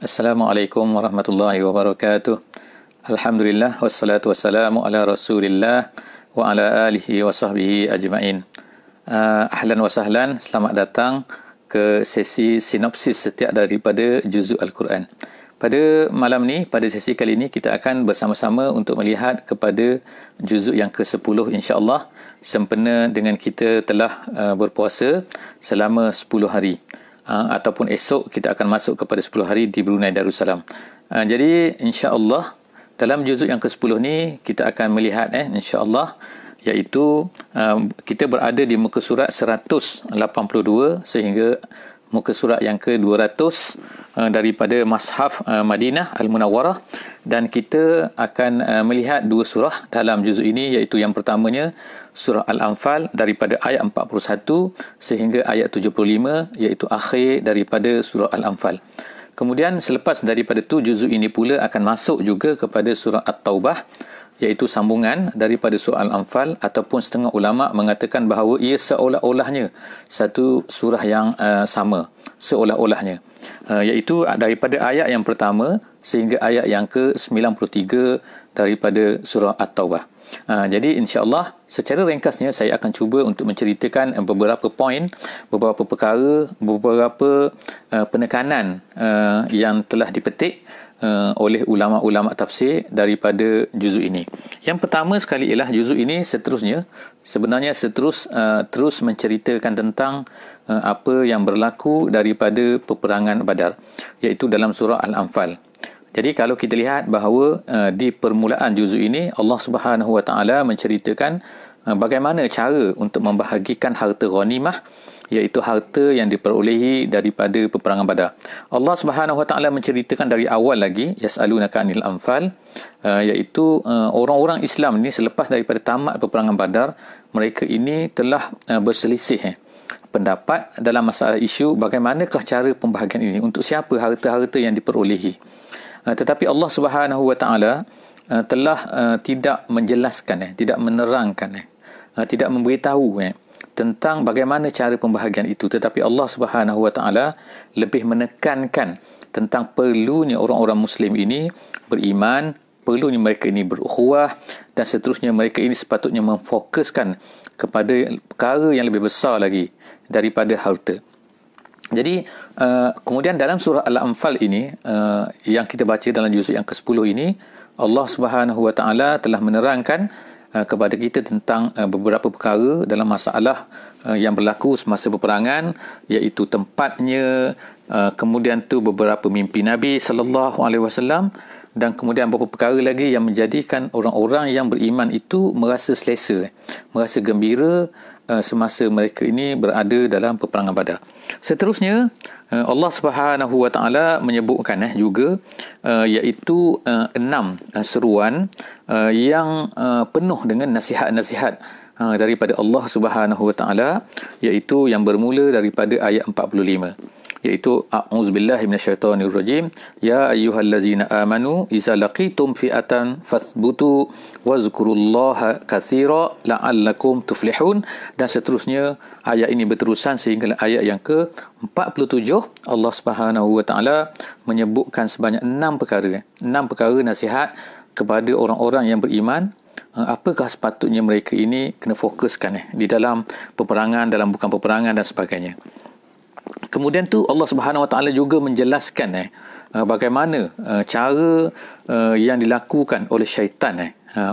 Assalamualaikum warahmatullahi wabarakatuh. Alhamdulillah wassalatu wassalamu ala Rasulillah wa ala alihi wa sahbihi ajmain. Uh, ahlan wa sahlan, selamat datang ke sesi sinopsis setiap daripada juzuk al-Quran. Pada malam ni, pada sesi kali ini kita akan bersama-sama untuk melihat kepada juzuk yang ke-10 Insyaallah sempena dengan kita telah uh, berpuasa selama 10 hari. Ah, ataupun esok kita akan masuk kepada 10 hari di Brunei Darussalam. Uh, jadi insya-Allah dalam juzuk yang ke-10 ni kita akan melihat eh insya-Allah iaitu um, kita berada di muka surat 182 sehingga muka surat yang ke-200 uh, daripada mushaf uh, Madinah Al-Munawwarah dan kita akan uh, melihat dua surah dalam juzuk ini iaitu yang pertamanya surah Al-Anfal daripada ayat 41 sehingga ayat 75 iaitu akhir daripada surah Al-Anfal. Kemudian selepas daripada tu juzuk ini pula akan masuk juga kepada surah At-Taubah iaitu sambungan daripada surah Al-Anfal ataupun setengah ulama mengatakan bahawa ia seolah-olahnya satu surah yang uh, sama seolah-olahnya uh, iaitu daripada ayat yang pertama sehingga ayat yang ke-93 daripada surah At-Taubah. Uh, jadi insyaAllah secara ringkasnya saya akan cuba untuk menceritakan eh, beberapa poin, beberapa perkara, beberapa uh, penekanan uh, yang telah dipetik uh, oleh ulama-ulama tafsir daripada juzuk ini. Yang pertama sekali ialah juzuk ini seterusnya sebenarnya seterus uh, terus menceritakan tentang uh, apa yang berlaku daripada peperangan Badar iaitu dalam surah Al-Anfal. Jadi kalau kita lihat bahawa uh, di permulaan juzuk ini Allah Subhanahu Wa Taala menceritakan uh, bagaimana cara untuk membahagikan harta ghanimah iaitu harta yang diperolehi daripada peperangan Badar. Allah Subhanahu Wa Taala menceritakan dari awal lagi yasalunaka anil anfal uh, iaitu uh, orang-orang Islam ni selepas daripada tamat peperangan Badar mereka ini telah uh, berselisih eh pendapat dalam masalah isu bagaimanakah cara pembahagian ini untuk siapa harta-harta yang diperolehi. Ah, tetapi Allah Subhanahu Wa Taala ah, telah ah, tidak menjelaskan eh tidak menerangkan eh tidak memberitahu eh tentang bagaimana cara pembahagian itu tetapi Allah Subhanahu Wa Taala lebih menekankan tentang perlunya orang-orang muslim ini beriman perlunya mereka ini berukhuwah dan seterusnya mereka ini sepatutnya memfokuskan kepada perkara yang lebih besar lagi daripada harta. Jadi uh, kemudian dalam surah Al-Anfal ini uh, yang kita baca dalam juzuk yang ke-10 ini Allah Subhanahu Wa Taala telah menerangkan uh, kepada kita tentang uh, beberapa perkara dalam masalah uh, yang berlaku semasa peperangan iaitu tempatnya uh, kemudian tu beberapa mimpi Nabi sallallahu alaihi wasallam dan kemudian beberapa perkara lagi yang menjadikan orang-orang yang beriman itu merasa selesa merasa gembira uh, semasa mereka ini berada dalam peperangan Badar. Seterusnya eh, Allah Subhanahu Wa Taala menyebutkan eh juga uh, iaitu uh, enam uh, seruan uh, yang uh, penuh dengan nasihat-nasihat uh, daripada Allah Subhanahu Wa Taala iaitu yang bermula daripada ayat 45 yaitu a'udzubillahi minasyaitonirrajim ya ayyuhallazina amanu idza laqitum fi'atan fathbutu wazkurullaha katsira la'allakum tuflihun dan seterusnya ayat ini berterusan sehingga ayat yang ke 47 Allah Subhanahu wa taala menyebutkan sebanyak enam perkara Enam perkara nasihat kepada orang-orang yang beriman eh, apakah sepatutnya mereka ini kena fokuskan eh, di dalam peperangan dalam bukan peperangan dan sebagainya Kemudian tu Allah Subhanahu Wa Taala juga menjelaskan eh, eh bagaimana uh, cara uh, yang dilakukan oleh syaitan eh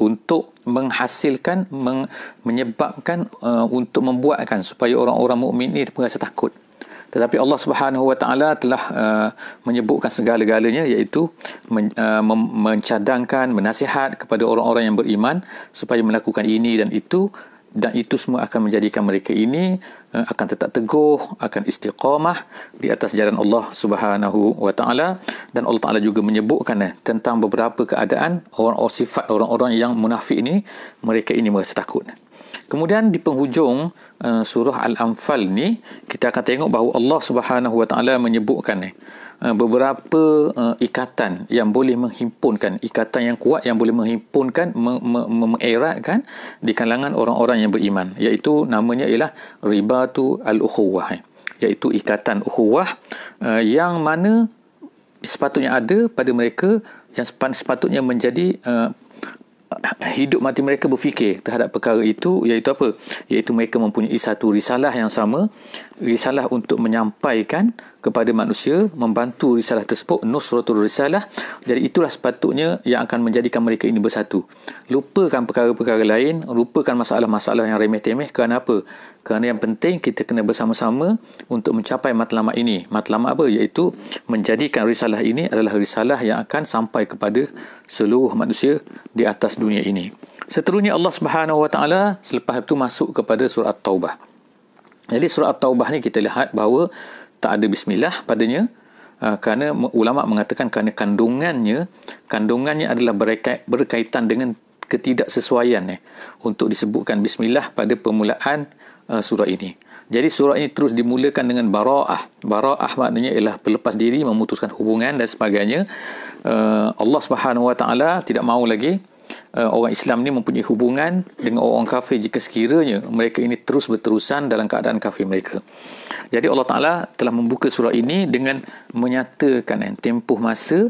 untuk menghasilkan meng, menyebabkan uh, untuk membuatkan supaya orang-orang mukmin ini merasa takut. Tetapi Allah Subhanahu Wa Taala telah uh, menyebutkan segala-galanya iaitu men, uh, mem, mencadangkan, menasihat kepada orang-orang yang beriman supaya melakukan ini dan itu dan itu semua akan menjadikan mereka ini Eh, akan tetap teguh, akan istiqamah di atas jalan Allah Subhanahu wa taala dan Allah taala juga menyebutkan eh, tentang beberapa keadaan orang-orang sifat orang-orang yang munafik ini mereka ini merasa takut. Kemudian di penghujung uh, surah Al-Anfal ni kita akan tengok bahawa Allah Subhanahu Wa Taala menyebutkan uh, beberapa uh, ikatan yang boleh menghimpunkan ikatan yang kuat yang boleh menghimpunkan mengeratkan me- di kalangan orang-orang yang beriman iaitu namanya ialah ribatu al-ukhuwah iaitu ikatan ukhuwah uh, yang mana sepatutnya ada pada mereka yang sepatutnya menjadi uh, hidup mati mereka berfikir terhadap perkara itu iaitu apa iaitu mereka mempunyai satu risalah yang sama risalah untuk menyampaikan kepada manusia membantu risalah tersebut nusratul risalah jadi itulah sepatutnya yang akan menjadikan mereka ini bersatu lupakan perkara-perkara lain lupakan masalah-masalah yang remeh temeh kerana apa kerana yang penting kita kena bersama-sama untuk mencapai matlamat ini matlamat apa iaitu menjadikan risalah ini adalah risalah yang akan sampai kepada seluruh manusia di atas dunia ini seterusnya Allah Subhanahu Wa Taala selepas itu masuk kepada surah taubah jadi surah At-Taubah ni kita lihat bahawa tak ada bismillah padanya uh, kerana ulama mengatakan kerana kandungannya kandungannya adalah berkait, berkaitan dengan ketidaksesuaian eh, untuk disebutkan bismillah pada permulaan uh, surah ini. Jadi surah ini terus dimulakan dengan bara'ah. Bara'ah maknanya ialah pelepas diri, memutuskan hubungan dan sebagainya. Uh, Allah Subhanahu Wa Taala tidak mahu lagi uh, orang Islam ni mempunyai hubungan dengan orang kafir jika sekiranya mereka ini terus berterusan dalam keadaan kafir mereka. Jadi Allah Taala telah membuka surah ini dengan menyatakan eh, tempoh masa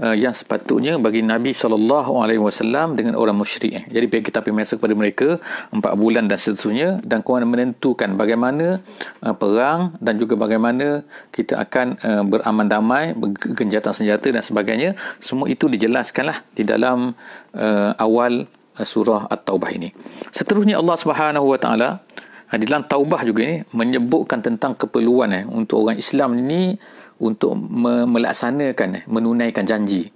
uh, yang sepatutnya bagi Nabi sallallahu alaihi wasallam dengan orang musyrik. Eh. Jadi bagi kita masuk kepada mereka empat bulan dan seterusnya dan kau menentukan bagaimana uh, perang dan juga bagaimana kita akan uh, beraman damai, gencatan senjata dan sebagainya, semua itu dijelaskanlah di dalam uh, awal surah At-Taubah ini. Seterusnya Allah Subhanahu Wa Taala di dalam Taubah juga ini menyebutkan tentang keperluan eh, untuk orang Islam ini untuk me- melaksanakan eh, menunaikan janji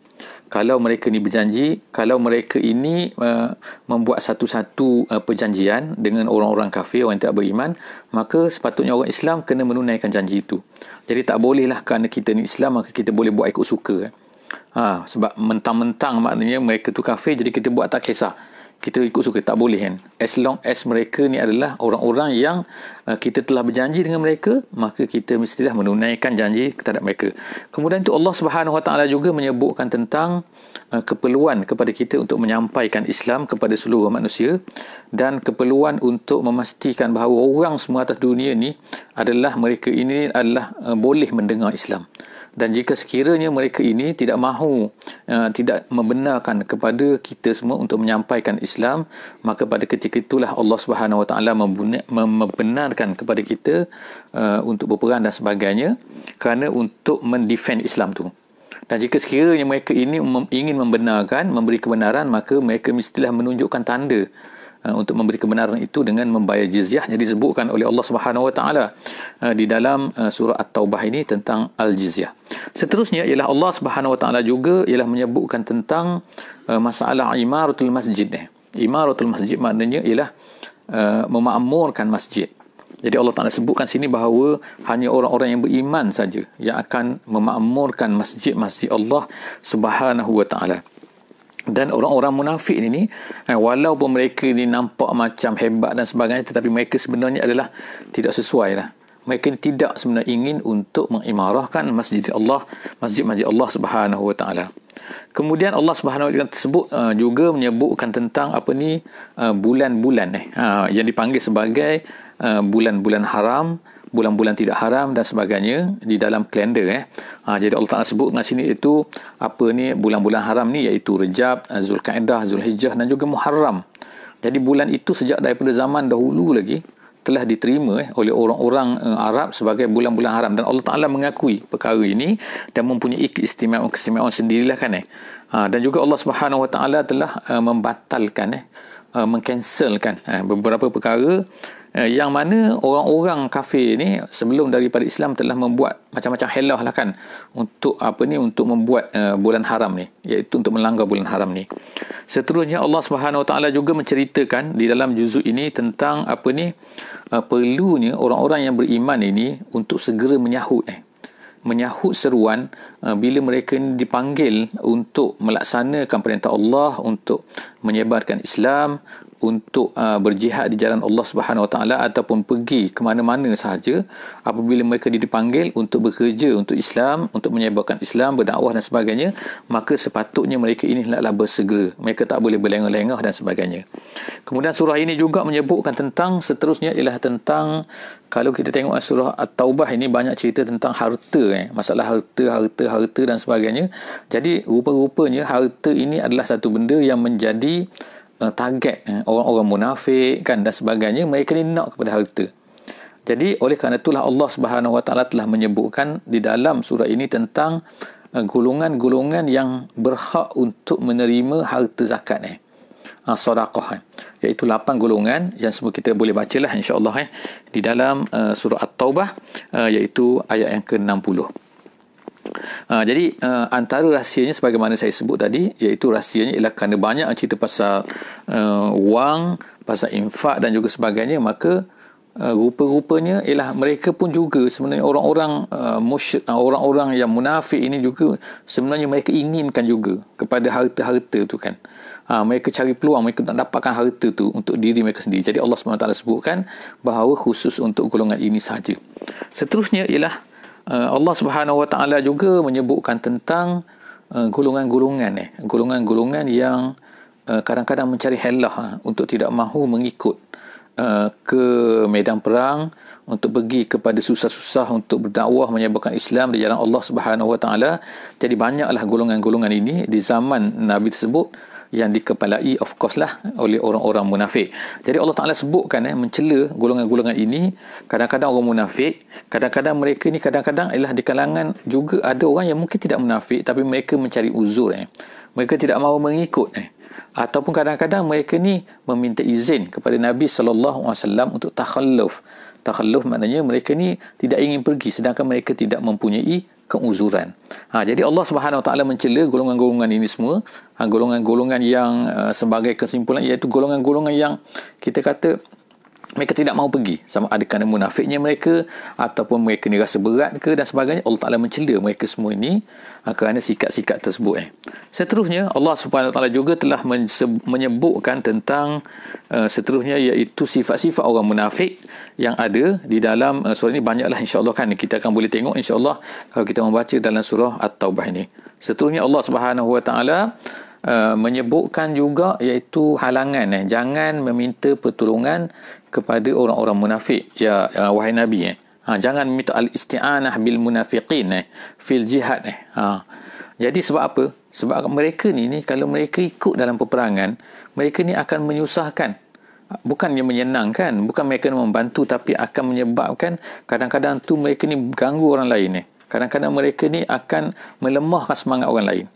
kalau mereka ni berjanji kalau mereka ini uh, membuat satu-satu uh, perjanjian dengan orang-orang kafir orang yang tidak beriman maka sepatutnya orang Islam kena menunaikan janji itu jadi tak bolehlah kerana kita ni Islam maka kita boleh buat ikut suka eh. ha, sebab mentang-mentang maknanya mereka tu kafir jadi kita buat tak kisah kita ikut suka tak boleh kan as long as mereka ni adalah orang-orang yang uh, kita telah berjanji dengan mereka maka kita mestilah menunaikan janji kepada mereka kemudian itu Allah Subhanahu Wa Taala juga menyebutkan tentang uh, keperluan kepada kita untuk menyampaikan Islam kepada seluruh manusia dan keperluan untuk memastikan bahawa orang semua atas dunia ni adalah mereka ini adalah uh, boleh mendengar Islam dan jika sekiranya mereka ini tidak mahu uh, tidak membenarkan kepada kita semua untuk menyampaikan Islam maka pada ketika itulah Allah Subhanahu Wa Taala membenarkan kepada kita uh, untuk berperang dan sebagainya kerana untuk mendefend Islam tu dan jika sekiranya mereka ini ingin membenarkan memberi kebenaran maka mereka mestilah menunjukkan tanda Eh, untuk memberi kebenaran itu dengan membayar jizyah yang disebutkan oleh Allah Subhanahu Wa Taala eh, di dalam eh, surah At-Taubah ini tentang al-jizyah. Seterusnya ialah Allah Subhanahu Wa Taala juga ialah menyebutkan tentang masalah imaratul masjid ni. Imaratul masjid maknanya ialah memakmurkan masjid. Jadi Allah Taala sebutkan sini bahawa hanya orang-orang yang beriman saja yang akan memakmurkan masjid-masjid Allah Subhanahu Wa Taala dan orang-orang munafik ini eh, walaupun mereka ini nampak macam hebat dan sebagainya tetapi mereka sebenarnya adalah tidak sesuai lah mereka tidak sebenarnya ingin untuk mengimarahkan masjid Allah masjid masjid Allah subhanahu wa taala kemudian Allah subhanahu wa taala tersebut eh, juga menyebutkan tentang apa ni eh, bulan-bulan eh ha, yang dipanggil sebagai eh, bulan-bulan haram bulan-bulan tidak haram dan sebagainya di dalam kalender eh. Ha, jadi Allah Taala sebut dengan sini itu apa ni bulan-bulan haram ni iaitu Rejab, Zulkaidah, Zulhijjah dan juga Muharram. Jadi bulan itu sejak daripada zaman dahulu lagi telah diterima eh, oleh orang-orang eh, Arab sebagai bulan-bulan haram dan Allah Taala mengakui perkara ini dan mempunyai keistimewaan-keistimewaan sendirilah kan eh. Ha, dan juga Allah Subhanahu Wa Taala telah uh, membatalkan eh, eh mengcancelkan beberapa perkara Eh, yang mana orang-orang kafir ni sebelum daripada Islam telah membuat macam-macam helah lah kan untuk apa ni untuk membuat uh, bulan haram ni iaitu untuk melanggar bulan haram ni. Seterusnya Allah Subhanahu Wa Taala juga menceritakan di dalam juzuk ini tentang apa ni uh, perlunya orang-orang yang beriman ini untuk segera menyahut eh menyahut seruan uh, bila mereka ini dipanggil untuk melaksanakan perintah Allah untuk menyebarkan Islam untuk uh, berjihad di jalan Allah Subhanahu Wa Taala ataupun pergi ke mana-mana sahaja apabila mereka dipanggil untuk bekerja untuk Islam, untuk menyebarkan Islam, berdakwah dan sebagainya, maka sepatutnya mereka ini hendaklah bersegera. Mereka tak boleh berlengah-lengah dan sebagainya. Kemudian surah ini juga menyebutkan tentang seterusnya ialah tentang kalau kita tengok uh, surah At-Taubah ini banyak cerita tentang harta eh. masalah harta, harta, harta dan sebagainya. Jadi rupa-rupanya harta ini adalah satu benda yang menjadi uh, target eh, orang-orang munafik kan dan sebagainya mereka ni nak kepada harta. Jadi oleh kerana itulah Allah Subhanahu Wa Taala telah menyebutkan di dalam surah ini tentang uh, golongan-golongan yang berhak untuk menerima harta zakat ni. Eh. Uh, sadaqah eh. iaitu 8 golongan yang semua kita boleh bacalah insya-Allah eh di dalam uh, surah At-Taubah uh, iaitu ayat yang ke-60. Uh, jadi uh, antara rahsianya sebagaimana saya sebut tadi iaitu rahsianya ialah kerana banyak cerita pasal uh, wang, pasal infak dan juga sebagainya maka uh, rupa-rupanya ialah mereka pun juga sebenarnya orang-orang uh, musyrik orang-orang yang munafik ini juga sebenarnya mereka inginkan juga kepada harta-harta tu kan. Uh, mereka cari peluang mereka nak dapatkan harta tu untuk diri mereka sendiri. Jadi Allah SWT sebutkan bahawa khusus untuk golongan ini sahaja. Seterusnya ialah Eh, Allah Subhanahu Wa Taala juga menyebutkan tentang golongan-golongan uh, eh golongan-golongan yang eh, kadang-kadang uh, mencari helah uh, eh, untuk tidak mahu mengikut uh, ke medan perang untuk pergi kepada susah-susah untuk berdakwah menyebarkan Islam di jalan Allah Subhanahu Wa Taala jadi banyaklah golongan-golongan ini di zaman Nabi tersebut yang dikepalai of course lah oleh orang-orang munafik. Jadi Allah Taala sebutkan eh mencela golongan-golongan ini, kadang-kadang orang munafik, kadang-kadang mereka ni kadang-kadang ialah di kalangan juga ada orang yang mungkin tidak munafik tapi mereka mencari uzur eh. Mereka tidak mahu mengikut eh ataupun kadang-kadang mereka ni meminta izin kepada Nabi sallallahu alaihi wasallam untuk takhalluf. Takhalluf maknanya mereka ni tidak ingin pergi sedangkan mereka tidak mempunyai keuzuran. Ha, jadi Allah Subhanahu Wa Taala mencela golongan-golongan ini semua, ha, golongan-golongan yang uh, sebagai kesimpulan iaitu golongan-golongan yang kita kata mereka tidak mahu pergi sama ada kerana munafiknya mereka ataupun mereka ni rasa berat ke dan sebagainya Allah Ta'ala mencela mereka semua ini ah, kerana sikap-sikap tersebut eh. seterusnya Allah Subhanahu Ta'ala juga telah menyebutkan tentang uh, seterusnya iaitu sifat-sifat orang munafik yang ada di dalam uh, surah ini banyaklah insya-Allah kan kita akan boleh tengok insya-Allah kalau kita membaca dalam surah At-Taubah ini seterusnya Allah Subhanahu Wa Ta'ala Uh, menyebutkan juga iaitu halangan eh jangan meminta pertolongan kepada orang-orang munafik ya uh, wahai nabi eh ha, jangan minta al isti'anah bil munafiqin eh fil jihad eh ha. jadi sebab apa sebab mereka ni ni kalau mereka ikut dalam peperangan mereka ni akan menyusahkan bukan bukannya menyenangkan bukan mereka membantu tapi akan menyebabkan kadang-kadang tu mereka ni ganggu orang lain eh kadang-kadang mereka ni akan melemahkan semangat orang lain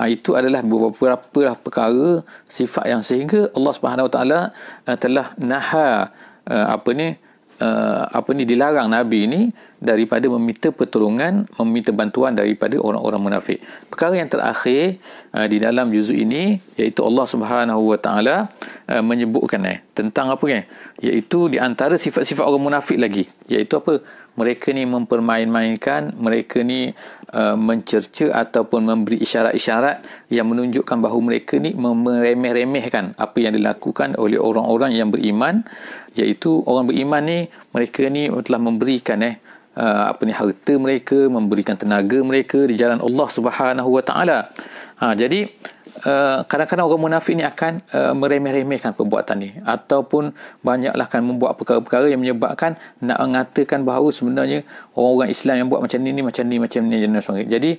Ha, itu adalah beberapa lah perkara sifat yang sehingga Allah Subhanahu Wa Taala eh, telah naha uh, apa ni uh, apa ni dilarang nabi ini daripada meminta pertolongan, meminta bantuan daripada orang-orang munafik. Perkara yang terakhir uh, di dalam juzuk ini iaitu Allah Subhanahu Wa Taala uh, menyebutkan eh, tentang apa ni? Eh? iaitu di antara sifat-sifat orang munafik lagi iaitu apa mereka ni mempermain-mainkan mereka ni uh, mencerca ataupun memberi isyarat-isyarat yang menunjukkan bahawa mereka ni meremeh-remehkan apa yang dilakukan oleh orang-orang yang beriman iaitu orang beriman ni mereka ni telah memberikan eh uh, apa ni harta mereka memberikan tenaga mereka di jalan Allah Subhanahu Wa Taala ha jadi Eh, kadang-kadang orang munafik ni akan uh, meremeh-remehkan perbuatan ni ataupun banyaklah akan membuat perkara-perkara yang menyebabkan nak mengatakan bahawa sebenarnya orang-orang Islam yang buat macam ni ni macam ni macam ni jenis jadi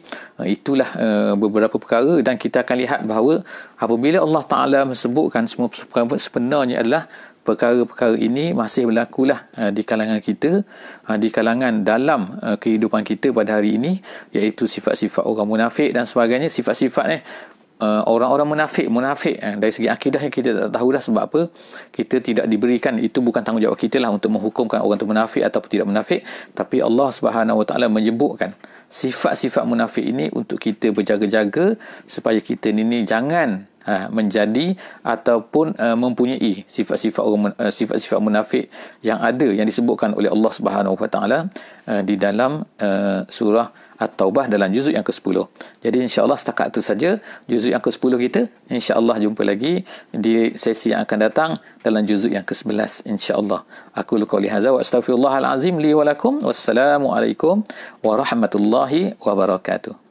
uh, itulah uh, beberapa perkara dan kita akan lihat bahawa apabila Allah Taala menyebutkan semua perkara sebenarnya adalah perkara-perkara ini masih berlaku lah uh, di kalangan kita uh, di kalangan dalam uh, kehidupan kita pada hari ini iaitu sifat-sifat orang munafik dan sebagainya sifat-sifat eh, uh, orang-orang munafik munafik eh, dari segi akidah yang kita tak tahu dah sebab apa kita tidak diberikan itu bukan tanggungjawab kita lah untuk menghukumkan orang itu munafik atau tidak munafik tapi Allah Subhanahu Wa Taala menyebutkan sifat-sifat munafik ini untuk kita berjaga-jaga supaya kita ini jangan uh, menjadi ataupun uh, mempunyai sifat-sifat orang uh, sifat-sifat munafik yang ada yang disebutkan oleh Allah Subhanahu Wa Taala uh, di dalam uh, surah At-Taubah dalam juzuk yang ke-10. Jadi insya-Allah setakat itu saja juzuk yang ke-10 kita. Insya-Allah jumpa lagi di sesi yang akan datang dalam juzuk yang ke-11 insya-Allah. Aku qauli hadza wa astaghfirullahal azim li wa lakum. Wassalamualaikum warahmatullahi wabarakatuh.